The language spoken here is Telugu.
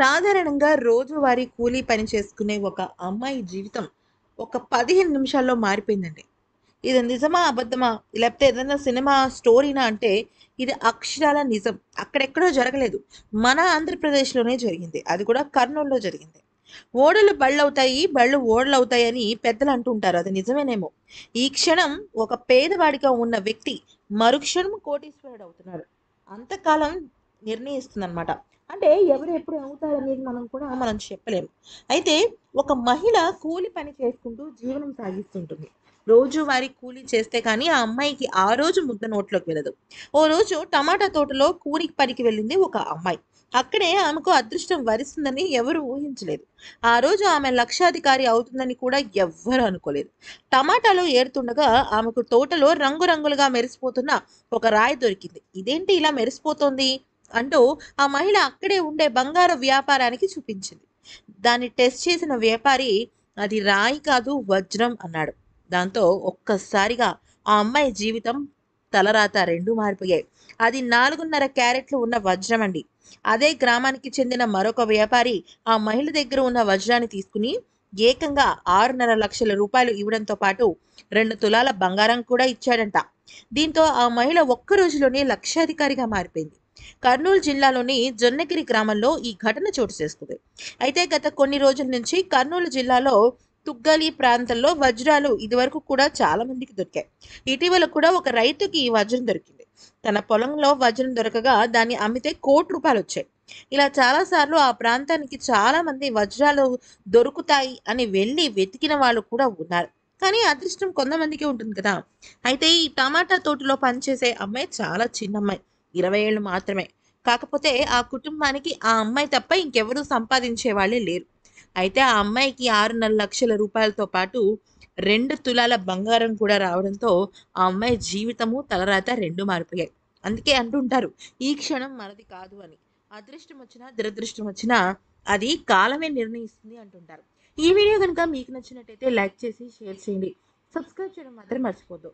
సాధారణంగా రోజువారీ కూలీ పని చేసుకునే ఒక అమ్మాయి జీవితం ఒక పదిహేను నిమిషాల్లో మారిపోయిందండి ఇది నిజమా అబద్ధమా లేకపోతే ఏదైనా సినిమా స్టోరీనా అంటే ఇది అక్షరాల నిజం అక్కడెక్కడో జరగలేదు మన ఆంధ్రప్రదేశ్లోనే జరిగింది అది కూడా కర్నూలులో జరిగింది ఓడలు బళ్ళు అవుతాయి బళ్ళు ఓడలు అవుతాయి అని పెద్దలు అంటుంటారు అది నిజమేనేమో ఈ క్షణం ఒక పేదవాడిగా ఉన్న వ్యక్తి మరుక్షణం కోటీశ్వరుడు అవుతున్నారు అంతకాలం నిర్ణయిస్తుంది అనమాట అంటే ఎవరు ఎప్పుడు అవుతారు అనేది మనం కూడా మనం చెప్పలేము అయితే ఒక మహిళ కూలి పని చేసుకుంటూ జీవనం సాగిస్తుంటుంది రోజు వారి కూలి చేస్తే కానీ ఆ అమ్మాయికి ఆ రోజు ముద్ద నోట్లోకి వెళ్ళదు ఓ రోజు టమాటా తోటలో కూలి పనికి వెళ్ళింది ఒక అమ్మాయి అక్కడే ఆమెకు అదృష్టం వరిస్తుందని ఎవరు ఊహించలేదు ఆ రోజు ఆమె లక్షాధికారి అవుతుందని కూడా ఎవ్వరు అనుకోలేదు టమాటాలో ఏరుతుండగా ఆమెకు తోటలో రంగురంగులుగా మెరిసిపోతున్న ఒక రాయి దొరికింది ఇదేంటి ఇలా మెరిసిపోతుంది అంటూ ఆ మహిళ అక్కడే ఉండే బంగారు వ్యాపారానికి చూపించింది దాన్ని టెస్ట్ చేసిన వ్యాపారి అది రాయి కాదు వజ్రం అన్నాడు దాంతో ఒక్కసారిగా ఆ అమ్మాయి జీవితం తలరాత రెండు మారిపోయాయి అది నాలుగున్నర క్యారెట్లు ఉన్న వజ్రం అండి అదే గ్రామానికి చెందిన మరొక వ్యాపారి ఆ మహిళ దగ్గర ఉన్న వజ్రాన్ని తీసుకుని ఏకంగా ఆరున్నర లక్షల రూపాయలు ఇవ్వడంతో పాటు రెండు తులాల బంగారం కూడా ఇచ్చాడంట దీంతో ఆ మహిళ ఒక్క రోజులోనే లక్షాధికారిగా మారిపోయింది కర్నూలు జిల్లాలోని జొన్నగిరి గ్రామంలో ఈ ఘటన చోటు చేసుకుంది అయితే గత కొన్ని రోజుల నుంచి కర్నూలు జిల్లాలో తుగ్గలి ప్రాంతంలో వజ్రాలు ఇదివరకు కూడా చాలా మందికి దొరికాయి ఇటీవల కూడా ఒక రైతుకి ఈ వజ్రం దొరికింది తన పొలంలో వజ్రం దొరకగా దాన్ని అమ్మితే కోటి రూపాయలు వచ్చాయి ఇలా చాలాసార్లు ఆ ప్రాంతానికి చాలా మంది వజ్రాలు దొరుకుతాయి అని వెళ్ళి వెతికిన వాళ్ళు కూడా ఉన్నారు కానీ అదృష్టం కొంతమందికి ఉంటుంది కదా అయితే ఈ టమాటా తోటలో పనిచేసే అమ్మాయి చాలా చిన్న అమ్మాయి ఇరవై ఏళ్ళు మాత్రమే కాకపోతే ఆ కుటుంబానికి ఆ అమ్మాయి తప్ప ఇంకెవరూ సంపాదించే వాళ్ళే లేరు అయితే ఆ అమ్మాయికి ఆరున్నర లక్షల రూపాయలతో పాటు రెండు తులాల బంగారం కూడా రావడంతో ఆ అమ్మాయి జీవితము తలరాత రెండు మారిపోయాయి అందుకే అంటుంటారు ఈ క్షణం మనది కాదు అని అదృష్టం వచ్చినా దురదృష్టం వచ్చినా అది కాలమే నిర్ణయిస్తుంది అంటుంటారు ఈ వీడియో కనుక మీకు నచ్చినట్టయితే లైక్ చేసి షేర్ చేయండి సబ్స్క్రైబ్ చేయడం మాత్రం మర్చిపోద్దు